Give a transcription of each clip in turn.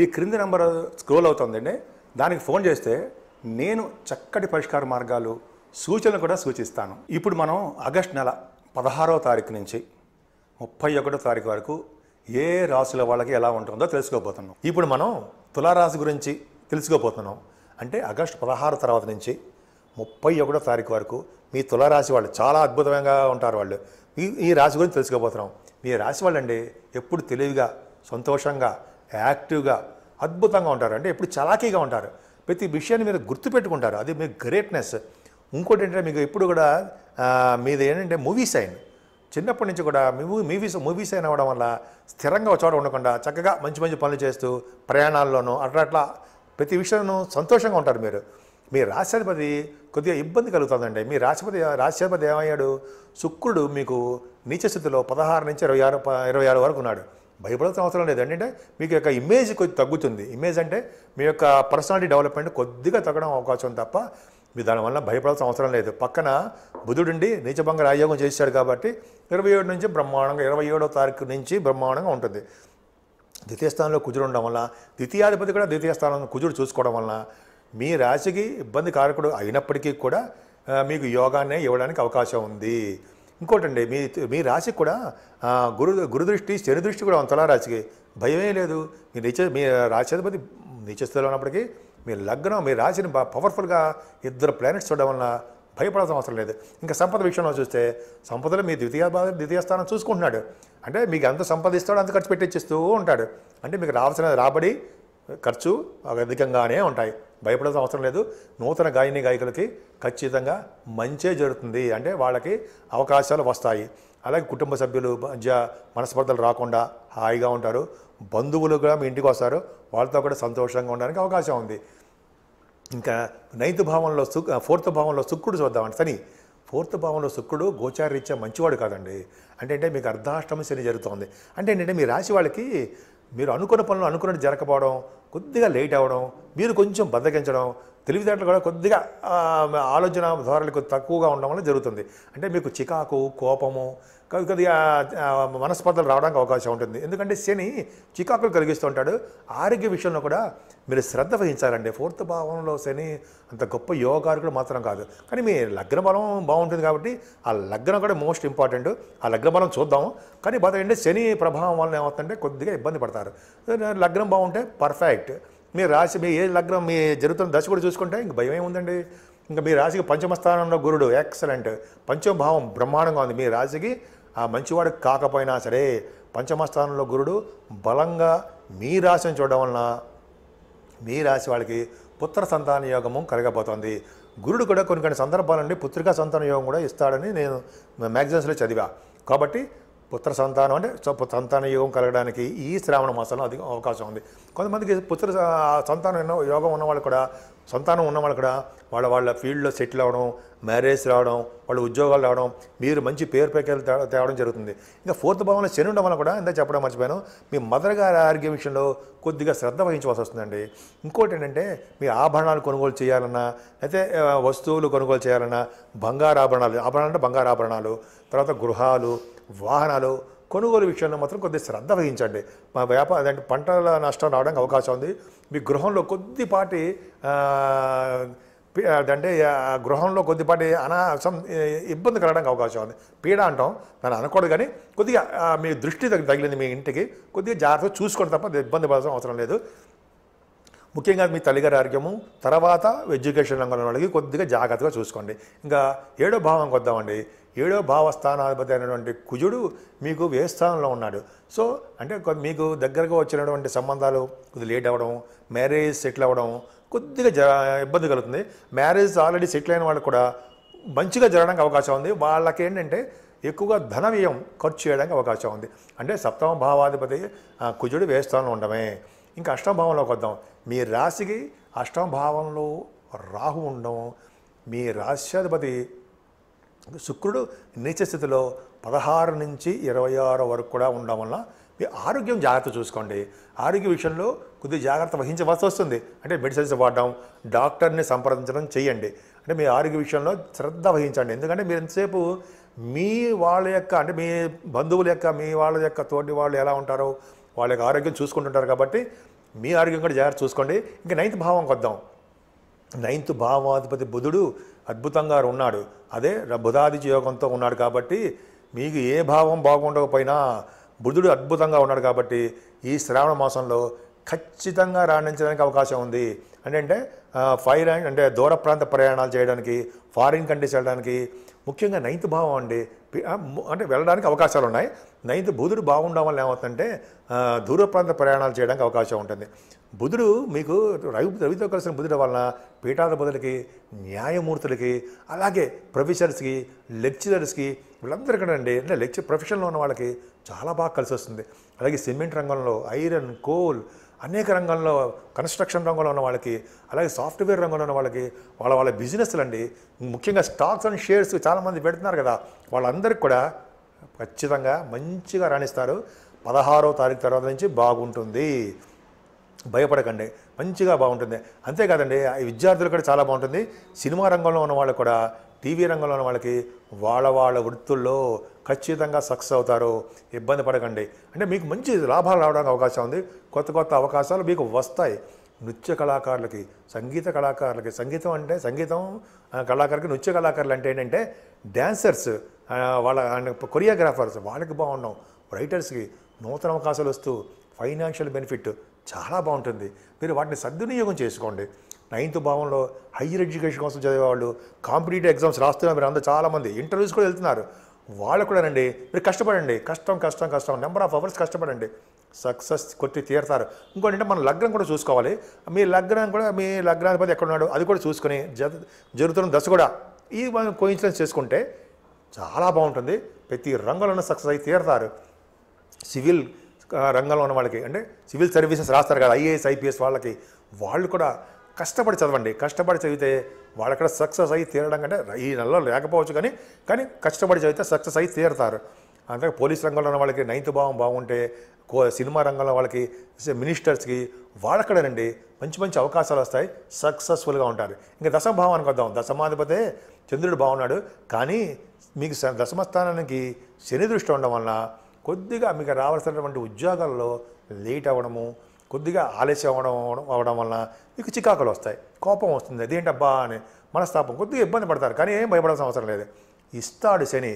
ఈ క్రింది number scroll అవుతుందండి దానికి ఫోన్ చేస్తే నేను చక్కటి పరిష్కార మార్గాలు సూచనలు కూడా సూచిస్తాను ఇప్పుడు మనం ఆగస్ట్ నెల పదహారవ తారీఖు నుంచి ముప్పై ఒకటో తారీఖు వరకు ఏ రాసుల వాళ్ళకి ఎలా ఉంటుందో తెలుసుకోబోతున్నాం ఇప్పుడు మనం తులారాశి గురించి తెలుసుకోబోతున్నాం అంటే ఆగస్టు పదహారు తర్వాత నుంచి ముప్పై ఒకటో తారీఖు వరకు మీ తులారాశి వాళ్ళు చాలా అద్భుతంగా ఉంటారు వాళ్ళు ఈ ఈ రాశి గురించి తెలుసుకోబోతున్నాం మీ రాశి వాళ్ళండి ఎప్పుడు తెలివిగా సంతోషంగా యాక్టివ్గా అద్భుతంగా ఉంటారు అంటే ఎప్పుడు చలాకీగా ఉంటారు ప్రతి విషయాన్ని మీరు గుర్తుపెట్టుకుంటారు అది మీ గ్రేట్నెస్ ఇంకోటి ఏంటంటే మీకు ఎప్పుడు కూడా మీది ఏంటంటే మూవీస్ అయిన చిన్నప్పటి నుంచి కూడా మీ మూవీస్ మూవీస్ అయిన అవ్వడం వల్ల స్థిరంగా చోట ఉండకుండా చక్కగా మంచి మంచి పనులు చేస్తూ ప్రయాణాల్లోనూ అట్లా అట్లా ప్రతి విషయంలోనూ సంతోషంగా ఉంటారు మీరు మీ రాష్ట్రపతి కొద్దిగా ఇబ్బంది కలుగుతుందండి మీ రాష్ట్రపతి రాష్ట్రపతి ఏమయ్యాడు శుక్రుడు మీకు నీచస్థితిలో పదహారు నుంచి ఇరవై ఆరు ఇరవై ఆరు వరకు ఉన్నాడు భయపడాల్సిన అవసరం లేదు ఏంటంటే మీకు యొక్క ఇమేజ్ కొద్ది తగ్గుతుంది ఇమేజ్ అంటే మీ యొక్క పర్సనాలిటీ డెవలప్మెంట్ కొద్దిగా తగ్గడం అవకాశం తప్ప మీ దానివల్ల భయపడాల్సిన అవసరం లేదు పక్కన బుధుడుండి నీచభంగ రాజయోగం చేశాడు కాబట్టి ఇరవై ఏడు నుంచి బ్రహ్మాండంగా ఇరవై ఏడో తారీఖు నుంచి బ్రహ్మాండంగా ఉంటుంది ద్వితీయ స్థానంలో కుజుడు ఉండడం వల్ల ద్వితీయాధిపతి కూడా ద్వితీయ స్థానంలో కుజుడు చూసుకోవడం వలన మీ రాశికి ఇబ్బంది కారకుడు అయినప్పటికీ కూడా మీకు యోగానే ఇవ్వడానికి అవకాశం ఉంది ఇంకోటండి మీ మీ రాశికి కూడా గురు గురుదృష్టి దృష్టి కూడా అంతలా రాశికి భయమే లేదు మీ నిచ మీ రాశ్యాధిపతి నిచస్థితిలో ఉన్నప్పటికీ మీ లగ్నం మీ రాశిని పవర్ఫుల్గా ఇద్దరు ప్లానెట్స్ చూడడం వల్ల భయపడాల్సిన అవసరం లేదు ఇంకా సంపద విషయంలో చూస్తే సంపదలు మీ ద్వితీయ ద్వితీయ స్థానం చూసుకుంటున్నాడు అంటే మీకు అంత సంపాదిస్తాడు అంత ఖర్చు పెట్టిచ్చిస్తూ ఉంటాడు అంటే మీకు రావాల్సిన రాబడి ఖర్చు అధికంగానే ఉంటాయి భయపడాల్సిన అవసరం లేదు నూతన గాయని గాయకులకి ఖచ్చితంగా మంచే జరుగుతుంది అంటే వాళ్ళకి అవకాశాలు వస్తాయి అలాగే కుటుంబ సభ్యులు మధ్య మనస్పర్ధలు రాకుండా హాయిగా ఉంటారు బంధువులు కూడా మీ ఇంటికి వస్తారు వాళ్ళతో కూడా సంతోషంగా ఉండడానికి అవకాశం ఉంది ఇంకా నైన్త్ భావంలో సు ఫోర్త్ భావంలో శుక్రుడు చూద్దామండి సని ఫోర్త్ భావంలో శుక్రుడు గోచారీత్యా మంచివాడు కాదండి అంటే అంటే మీకు అర్ధాష్టమ శని జరుగుతుంది అంటే ఏంటంటే మీ రాశి వాళ్ళకి మీరు అనుకున్న పనులు అనుకున్నట్టు జరగకపోవడం కొద్దిగా లేట్ అవ్వడం మీరు కొంచెం బద్దగించడం తెలివితేటలు కూడా కొద్దిగా ఆలోచన ధోరణి కొద్ది తక్కువగా ఉండడం వల్ల జరుగుతుంది అంటే మీకు చికాకు కోపము కొద్దిగా మనస్పర్ధలు రావడానికి అవకాశం ఉంటుంది ఎందుకంటే శని చికాకులు కలిగిస్తూ ఉంటాడు ఆరోగ్య విషయంలో కూడా మీరు శ్రద్ధ వహించాలండి ఫోర్త్ భావంలో శని అంత గొప్ప యోగాకులు మాత్రం కాదు కానీ మీ లగ్న బలం బాగుంటుంది కాబట్టి ఆ లగ్నం కూడా మోస్ట్ ఇంపార్టెంట్ ఆ లగ్న బలం చూద్దాం కానీ బాధ ఏంటంటే శని ప్రభావం వల్ల ఏమవుతుందంటే కొద్దిగా ఇబ్బంది పడతారు లగ్నం బాగుంటే పర్ఫెక్ట్ మీ రాశి మీ ఏ లగ్నం మీ జరుగుతున్న దశ కూడా చూసుకుంటే ఇంక భయం ఏముందండి ఇంకా మీ రాశికి పంచమస్థానంలో గురుడు ఎక్సలెంట్ పంచమభావం భావం బ్రహ్మాండంగా ఉంది మీ రాశికి ఆ మంచివాడు కాకపోయినా సరే పంచమస్థానంలో గురుడు బలంగా మీ రాశిని చూడడం వలన మీ రాశి వాళ్ళకి పుత్ర సంతాన యోగము కలగబోతోంది గురుడు కూడా కొన్ని కొన్ని సందర్భాలండి పుత్రికా సంతాన యోగం కూడా ఇస్తాడని నేను మ్యాగజైన్స్లో చదివా కాబట్టి పుత్ర సంతానం అంటే సంతాన యోగం కలగడానికి ఈ శ్రావణ మాసంలో అధిక అవకాశం ఉంది కొంతమందికి పుత్ర సంతానం ఉన్న యోగం ఉన్నవాళ్ళు కూడా సంతానం ఉన్నవాళ్ళు కూడా వాళ్ళ వాళ్ళ ఫీల్డ్లో సెటిల్ అవ్వడం మ్యారేజ్ రావడం వాళ్ళ ఉద్యోగాలు రావడం మీరు మంచి పేరు పేకలు తేవడం జరుగుతుంది ఇంకా ఫోర్త్ భావంలో శని ఉండడం వల్ల కూడా ఇంత చెప్పడం మర్చిపోయాను మీ మదర్ గారి ఆరోగ్యం విషయంలో కొద్దిగా శ్రద్ధ వహించవలసి వస్తుందండి ఇంకోటి ఏంటంటే మీ ఆభరణాలు కొనుగోలు చేయాలన్నా అయితే వస్తువులు కొనుగోలు చేయాలన్నా బంగారు ఆభరణాలు ఆభరణాలు అంటే బంగారు ఆభరణాలు తర్వాత గృహాలు వాహనాలు కొనుగోలు విషయంలో మాత్రం కొద్ది శ్రద్ధ వహించండి మా వ్యాపార అంటే పంటల నష్టం రావడానికి అవకాశం ఉంది మీ గృహంలో కొద్దిపాటి అంటే గృహంలో కొద్దిపాటి అనాసం ఇబ్బంది కలగడానికి అవకాశం ఉంది పీడ అంటాం దాన్ని అనకూడదు కానీ కొద్దిగా మీ దృష్టి తగిలింది మీ ఇంటికి కొద్దిగా జాగ్రత్తగా చూసుకోండి తప్ప ఇబ్బంది పడాల్సిన అవసరం లేదు ముఖ్యంగా మీ తల్లిగారి ఆరోగ్యము తర్వాత ఎడ్యుకేషన్ రంగంలో అడిగి కొద్దిగా జాగ్రత్తగా చూసుకోండి ఇంకా ఏడో భావంకి వద్దామండి ఏడో భావస్థానాధిపతి అయినటువంటి కుజుడు మీకు ఏ స్థానంలో ఉన్నాడు సో అంటే మీకు దగ్గరగా వచ్చినటువంటి సంబంధాలు కొద్దిగా లేట్ అవ్వడం మ్యారేజ్ సెటిల్ అవ్వడం కొద్దిగా జ ఇబ్బంది కలుగుతుంది మ్యారేజ్ ఆల్రెడీ సెటిల్ అయిన వాళ్ళు కూడా మంచిగా జరగడానికి అవకాశం ఉంది వాళ్ళకి ఏంటంటే ఎక్కువగా ధన వ్యయం ఖర్చు చేయడానికి అవకాశం ఉంది అంటే సప్తమ భావాధిపతి కుజుడు వే స్థానంలో ఉండమే ఇంకా అష్టమభావంలోకి వద్దాం మీ రాశికి అష్టమ భావంలో రాహు ఉండడం మీ రాశ్యాధిపతి శుక్రుడు నీచ స్థితిలో పదహారు నుంచి ఇరవై ఆరు వరకు కూడా ఉండడం వల్ల మీ ఆరోగ్యం జాగ్రత్త చూసుకోండి ఆరోగ్య విషయంలో కొద్దిగా జాగ్రత్త వహించవలసి వస్తుంది అంటే మెడిసిన్స్ వాడడం డాక్టర్ని సంప్రదించడం చేయండి అంటే మీ ఆరోగ్య విషయంలో శ్రద్ధ వహించండి ఎందుకంటే మీరు ఎంతసేపు మీ వాళ్ళ యొక్క అంటే మీ బంధువుల యొక్క మీ వాళ్ళ యొక్క తోటి వాళ్ళు ఎలా ఉంటారో వాళ్ళ యొక్క ఆరోగ్యం చూసుకుంటుంటారు కాబట్టి మీ ఆరోగ్యం కూడా జాగ్రత్త చూసుకోండి ఇంకా నైన్త్ భావం కొద్దాం నైన్త్ భావాధిపతి బుధుడు అద్భుతంగా ఉన్నాడు అదే బుధాది యోగంతో ఉన్నాడు కాబట్టి మీకు ఏ భావం బాగుండకపోయినా బుధుడు అద్భుతంగా ఉన్నాడు కాబట్టి ఈ శ్రావణ మాసంలో ఖచ్చితంగా రాణించడానికి అవకాశం ఉంది అంటే ఫైర్ అంటే దూర ప్రాంత ప్రయాణాలు చేయడానికి ఫారిన్ కంట్రీస్ వెళ్ళడానికి ముఖ్యంగా నైన్త్ భావం అండి అంటే వెళ్ళడానికి అవకాశాలు ఉన్నాయి నైన్త్ బుధుడు బాగుండడం వల్ల ఏమవుతుందంటే దూర ప్రాంత ప్రయాణాలు చేయడానికి అవకాశం ఉంటుంది బుధుడు మీకు రవి రవితో కలిసిన బుధుడు వలన పీఠాధిపతులకి న్యాయమూర్తులకి అలాగే ప్రొఫెసర్స్కి లెక్చరర్స్కి వీళ్ళందరికీ అంటే లెక్చర్ ప్రొఫెషన్లో ఉన్న వాళ్ళకి చాలా బాగా కలిసి వస్తుంది అలాగే సిమెంట్ రంగంలో ఐరన్ కోల్ అనేక రంగంలో కన్స్ట్రక్షన్ రంగంలో ఉన్న వాళ్ళకి అలాగే సాఫ్ట్వేర్ రంగంలో ఉన్న వాళ్ళకి వాళ్ళ వాళ్ళ బిజినెస్లు అండి ముఖ్యంగా స్టాక్స్ అండ్ షేర్స్ చాలామంది పెడుతున్నారు కదా వాళ్ళందరికీ కూడా ఖచ్చితంగా మంచిగా రాణిస్తారు పదహారో తారీఖు తర్వాత నుంచి బాగుంటుంది భయపడకండి మంచిగా బాగుంటుంది అంతేకాదండి విద్యార్థులు కూడా చాలా బాగుంటుంది సినిమా రంగంలో ఉన్న వాళ్ళు కూడా టీవీ రంగంలో ఉన్న వాళ్ళకి వాళ్ళ వాళ్ళ వృత్తుల్లో ఖచ్చితంగా సక్సెస్ అవుతారు ఇబ్బంది పడకండి అంటే మీకు మంచి లాభాలు రావడానికి అవకాశం ఉంది కొత్త కొత్త అవకాశాలు మీకు వస్తాయి నృత్య కళాకారులకి సంగీత కళాకారులకి సంగీతం అంటే సంగీతం కళాకారులకి నృత్య కళాకారులు అంటే ఏంటంటే డ్యాన్సర్స్ వాళ్ళ కొరియోగ్రాఫర్స్ వాళ్ళకి బాగున్నాం రైటర్స్కి నూతన అవకాశాలు వస్తూ ఫైనాన్షియల్ బెనిఫిట్ చాలా బాగుంటుంది మీరు వాటిని సద్వినియోగం చేసుకోండి నైన్త్ భావంలో హయ్యర్ ఎడ్యుకేషన్ కోసం చదివేవాళ్ళు కాంపిటేటివ్ ఎగ్జామ్స్ రాస్తున్నారు మీరు అందరూ చాలామంది ఇంటర్వ్యూస్ కూడా వెళ్తున్నారు వాళ్ళు కూడా రండి మీరు కష్టపడండి కష్టం కష్టం కష్టం నెంబర్ ఆఫ్ అవర్స్ కష్టపడండి సక్సెస్ కొట్టి తీరుతారు ఇంకోటి అంటే మన లగ్నం కూడా చూసుకోవాలి మీ లగ్నం కూడా మీ లగ్నాధిపతి ఉన్నాడు అది కూడా చూసుకొని జరుగుతున్న దశ కూడా ఈ మనం కోయిన్సిడెన్స్ చేసుకుంటే చాలా బాగుంటుంది ప్రతి రంగంలోనే సక్సెస్ అయి తీరుతారు సివిల్ రంగంలో ఉన్న వాళ్ళకి అంటే సివిల్ సర్వీసెస్ రాస్తారు కదా ఐఏఎస్ ఐపీఎస్ వాళ్ళకి వాళ్ళు కూడా కష్టపడి చదవండి కష్టపడి చదివితే వాళ్ళక్కడ సక్సెస్ అయ్యి తీరడం కంటే ఈ నెలలో లేకపోవచ్చు కానీ కానీ కష్టపడి చదివితే సక్సెస్ అయ్యి తీరుతారు అంతే పోలీస్ రంగంలో ఉన్న వాళ్ళకి నైన్త్ భావం బాగుంటే కో సినిమా రంగంలో వాళ్ళకి మినిస్టర్స్కి వాళ్ళక్కడనండి మంచి మంచి అవకాశాలు వస్తాయి సక్సెస్ఫుల్గా ఉంటారు ఇంకా దశభావానికి వద్దాం దశమాధిపతే చంద్రుడు బాగున్నాడు కానీ మీకు దశమస్థానానికి శని దృష్టి ఉండడం వల్ల కొద్దిగా మీకు రావాల్సినటువంటి ఉద్యోగాల్లో లేట్ అవ్వడము కొద్దిగా ఆలస్యం అవడం అవడం వలన మీకు చికాకులు వస్తాయి కోపం వస్తుంది అదేంటబ్బా అని మనస్తాపం కొద్దిగా ఇబ్బంది పడతారు కానీ ఏం భయపడాల్సిన అవసరం లేదు ఇస్తాడు శని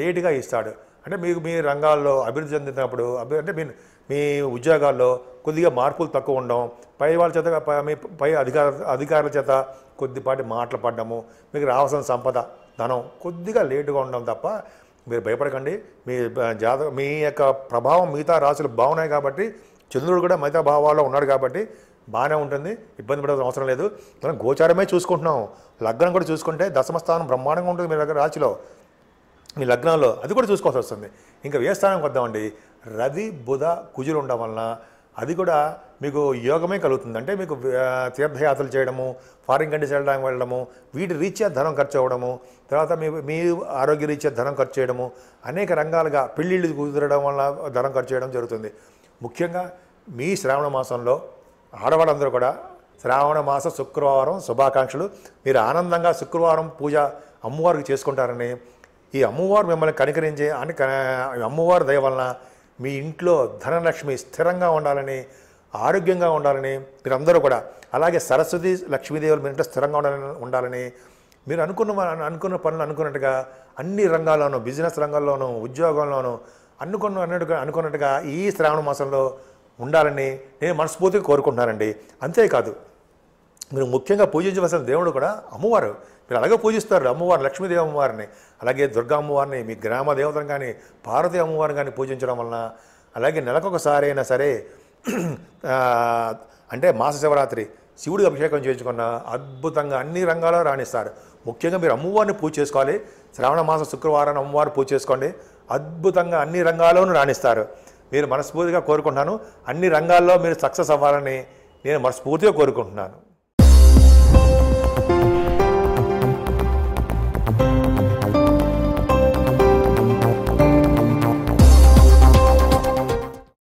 లేటుగా ఇస్తాడు అంటే మీకు మీ రంగాల్లో అభివృద్ధి చెందినప్పుడు అంటే మీ మీ ఉద్యోగాల్లో కొద్దిగా మార్పులు తక్కువ ఉండడం పై వాళ్ళ చేత మీ పై అధికార అధికారుల చేత కొద్దిపాటి మాటలు పడ్డము మీకు రావాల్సిన సంపద ధనం కొద్దిగా లేటుగా ఉండడం తప్ప మీరు భయపడకండి మీ జాత మీ యొక్క ప్రభావం మిగతా రాశులు బాగున్నాయి కాబట్టి చంద్రుడు కూడా మిగతా భావాల్లో ఉన్నాడు కాబట్టి బాగానే ఉంటుంది ఇబ్బంది పడాల్సిన అవసరం లేదు మనం గోచారమే చూసుకుంటున్నాం లగ్నం కూడా చూసుకుంటే దశమస్థానం బ్రహ్మాండంగా ఉంటుంది మీ దగ్గర రాశిలో మీ లగ్నంలో అది కూడా చూసుకోవాల్సి వస్తుంది ఇంకా ఏ స్థానానికి వద్దామండి రవి బుధ కుజులు ఉండడం వలన అది కూడా మీకు యోగమే కలుగుతుంది అంటే మీకు తీర్థయాత్రలు చేయడము ఫారిన్ కంట్రీస్ వెళ్ళడానికి వెళ్ళడము వీటి రీత్యా ధనం ఖర్చు అవ్వడము తర్వాత మీ మీ ఆరోగ్య రీత్యా ధనం ఖర్చు చేయడము అనేక రంగాలుగా పెళ్ళిళ్ళు కుదరడం వల్ల ధనం ఖర్చు చేయడం జరుగుతుంది ముఖ్యంగా మీ శ్రావణ మాసంలో ఆడవాళ్ళందరూ కూడా శ్రావణ మాస శుక్రవారం శుభాకాంక్షలు మీరు ఆనందంగా శుక్రవారం పూజ అమ్మవారికి చేసుకుంటారని ఈ అమ్మవారు మిమ్మల్ని కనికరించే అని అమ్మవారి దయ వలన మీ ఇంట్లో ధనలక్ష్మి స్థిరంగా ఉండాలని ఆరోగ్యంగా ఉండాలని మీరందరూ కూడా అలాగే సరస్వతి లక్ష్మీదేవులు మీ ఇంట్లో స్థిరంగా ఉండాలని ఉండాలని మీరు అనుకున్న అనుకున్న పనులు అనుకున్నట్టుగా అన్ని రంగాల్లోనూ బిజినెస్ రంగాల్లోనూ ఉద్యోగంలోనూ అనుకున్న అన్నట్టుగా అనుకున్నట్టుగా ఈ శ్రావణ మాసంలో ఉండాలని నేను మనస్ఫూర్తిగా కోరుకుంటున్నానండి అంతేకాదు మీరు ముఖ్యంగా పూజించవలసిన దేవుడు కూడా అమ్మవారు మీరు అలాగే పూజిస్తారు అమ్మవారు లక్ష్మీదేవి అమ్మవారిని అలాగే దుర్గా అమ్మవారిని మీ గ్రామ దేవతను కానీ పార్వతీ అమ్మవారిని కానీ పూజించడం వలన అలాగే నెలకొకసారి అయినా సరే అంటే మాస శివరాత్రి శివుడికి అభిషేకం చేయించుకున్న అద్భుతంగా అన్ని రంగాల్లో రాణిస్తారు ముఖ్యంగా మీరు అమ్మవారిని పూజ చేసుకోవాలి శ్రావణ మాస శుక్రవారం అమ్మవారిని పూజ చేసుకోండి అద్భుతంగా అన్ని రంగాల్లోనూ రాణిస్తారు మీరు మనస్ఫూర్తిగా కోరుకుంటున్నాను అన్ని రంగాల్లో మీరు సక్సెస్ అవ్వాలని నేను మనస్ఫూర్తిగా కోరుకుంటున్నాను